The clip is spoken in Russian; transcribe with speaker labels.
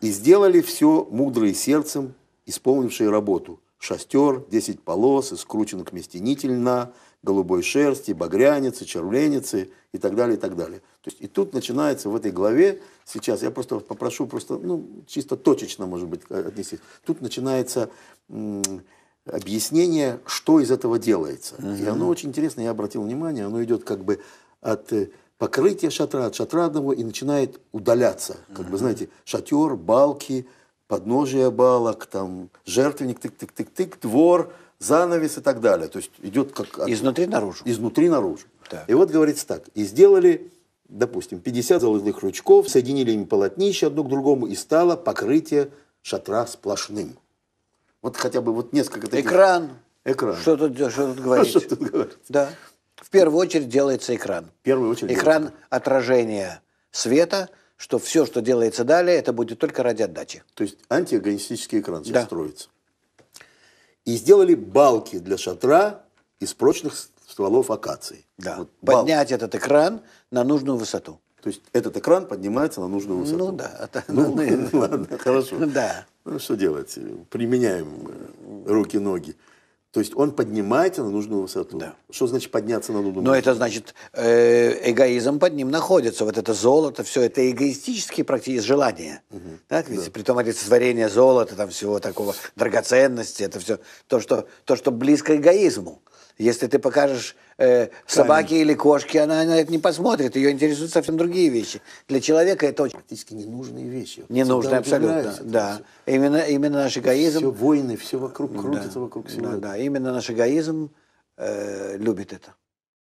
Speaker 1: И сделали все мудрые сердцем, исполнившие работу. шастер, десять полос, скрученных местенитель на голубой шерсти, багряницы, червленицы и так далее, и так далее. То есть и тут начинается в этой главе, сейчас я просто попрошу, просто, ну, чисто точечно, может быть, э, отнести. Тут начинается объяснение, что из этого делается. Угу. И оно очень интересно, я обратил внимание, оно идет как бы от э, покрытие шатра от шатра одного и начинает удаляться. Как бы, знаете, шатер, балки, подножие балок, там, жертвенник, тык-тык-тык-тык, двор, занавес и так далее. То есть идет как... От... Изнутри наружу. Изнутри наружу. Так. И вот говорится так. И сделали, допустим, 50 золотых ручков, соединили им полотнище одно к другому, и стало покрытие
Speaker 2: шатра сплошным. Вот хотя бы вот несколько таких... Экран. Экран. Что тут, что тут говорить? Что тут говорить? Да в первую очередь делается экран. В первую очередь. Экран делается. отражения света, что все, что делается далее, это будет только ради отдачи. То есть антиагонистический экран сейчас да. строится. И сделали балки для шатра
Speaker 1: из прочных стволов акации. Да. Вот балки. Поднять этот экран на нужную высоту. То есть этот экран поднимается на нужную ну высоту. Ну
Speaker 2: да, это, ну, ну, ладно, хорошо. Да.
Speaker 1: Ну что делать? Применяем э, руки-ноги. То есть он поднимается на
Speaker 2: нужную высоту. Да. Что значит подняться на нужную Но высоту? Но это значит, э, эгоизм под ним находится. Вот это золото, все это эгоистические практически желания. Угу. Так? Ведь, да. Притом олицетворение золота, там всего такого, драгоценности, это все то, что, то, что близко эгоизму. Если ты покажешь э, собаке или кошке, она на это не посмотрит, ее интересуют совсем другие вещи. Для человека это очень... Практически ненужные вещи. Ненужные, абсолютно, да. Именно, именно наш эгоизм... Все войны, все вокруг крутится ну да. вокруг всего. Да, да. A imen në nëshëgajizm, lupit e ta.